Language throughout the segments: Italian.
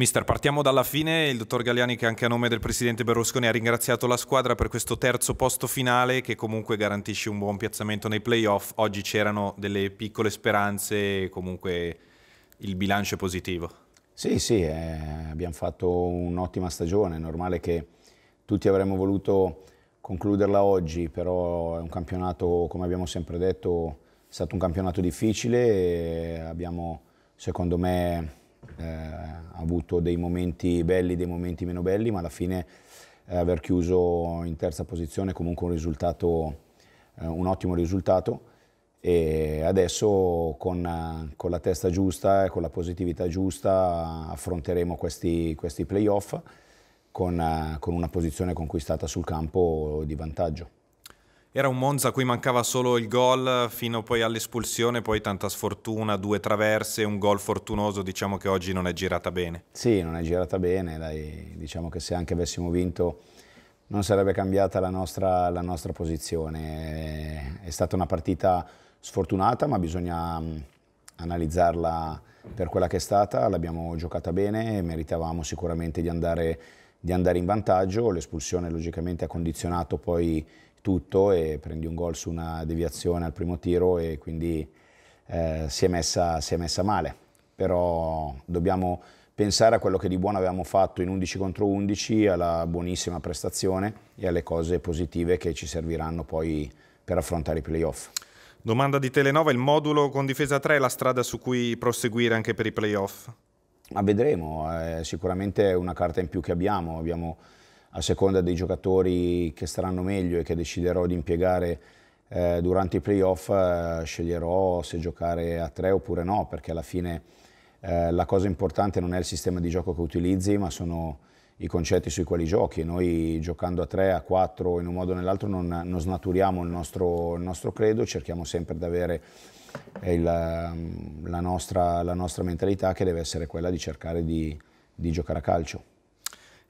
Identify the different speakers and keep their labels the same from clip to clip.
Speaker 1: Mister, partiamo dalla fine. Il dottor Galliani, che anche a nome del presidente Berlusconi ha ringraziato la squadra per questo terzo posto finale, che comunque garantisce un buon piazzamento nei playoff. Oggi c'erano delle piccole speranze, comunque il bilancio è positivo.
Speaker 2: Sì, sì, eh, abbiamo fatto un'ottima stagione. È normale che tutti avremmo voluto concluderla oggi, però è un campionato, come abbiamo sempre detto, è stato un campionato difficile. E abbiamo, secondo me, eh, ha avuto dei momenti belli, dei momenti meno belli, ma alla fine eh, aver chiuso in terza posizione è comunque un risultato, eh, un ottimo risultato e adesso con, eh, con, la testa giusta e con la positività giusta affronteremo questi, questi playoff con, eh, con una posizione conquistata sul campo di vantaggio.
Speaker 1: Era un Monza a cui mancava solo il gol fino poi all'espulsione, poi tanta sfortuna, due traverse, un gol fortunoso, diciamo che oggi non è girata bene.
Speaker 2: Sì, non è girata bene, dai. diciamo che se anche avessimo vinto non sarebbe cambiata la nostra, la nostra posizione. È stata una partita sfortunata, ma bisogna mm, analizzarla per quella che è stata, l'abbiamo giocata bene, meritavamo sicuramente di andare, di andare in vantaggio, l'espulsione logicamente ha condizionato poi tutto e prendi un gol su una deviazione al primo tiro e quindi eh, si, è messa, si, è messa, male. Però dobbiamo pensare a quello che di buono avevamo fatto in 11 contro 11, alla buonissima prestazione e alle cose positive che ci serviranno poi per affrontare i playoff.
Speaker 1: Domanda di Telenova, il modulo con difesa 3 è la strada su cui proseguire anche per i playoff?
Speaker 2: Ma vedremo, eh, sicuramente è una carta in più che abbiamo, abbiamo a seconda dei giocatori che staranno meglio e che deciderò di impiegare eh, durante i playoff, eh, sceglierò se giocare a tre oppure no, perché alla fine eh, la cosa importante non è il sistema di gioco che utilizzi, ma sono i concetti sui quali giochi. Noi giocando a tre, a quattro, in un modo o nell'altro, non, non snaturiamo il nostro, il nostro, credo, cerchiamo sempre di avere eh, il, la, nostra, la nostra mentalità che deve essere quella di cercare di, di giocare a calcio.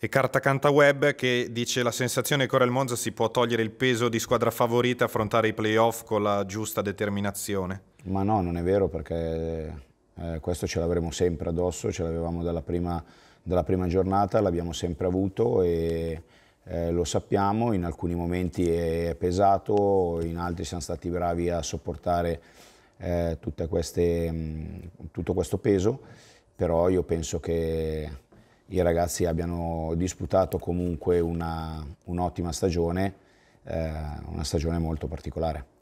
Speaker 1: E carta canta web che dice la sensazione che ora il Monza si può togliere il peso di squadra favorita e affrontare i playoff con la giusta determinazione.
Speaker 2: Ma no, non è vero perché eh, questo ce l'avremo sempre addosso, ce l'avevamo dalla prima, dalla prima giornata, l'abbiamo sempre avuto e eh, lo sappiamo, in alcuni momenti è pesato, in altri siamo stati bravi a sopportare eh, queste, mh, mm, tutto questo peso, però io penso che i ragazzi abbiano disputato comunque un'ottima stagione, eh, una stagione molto particolare.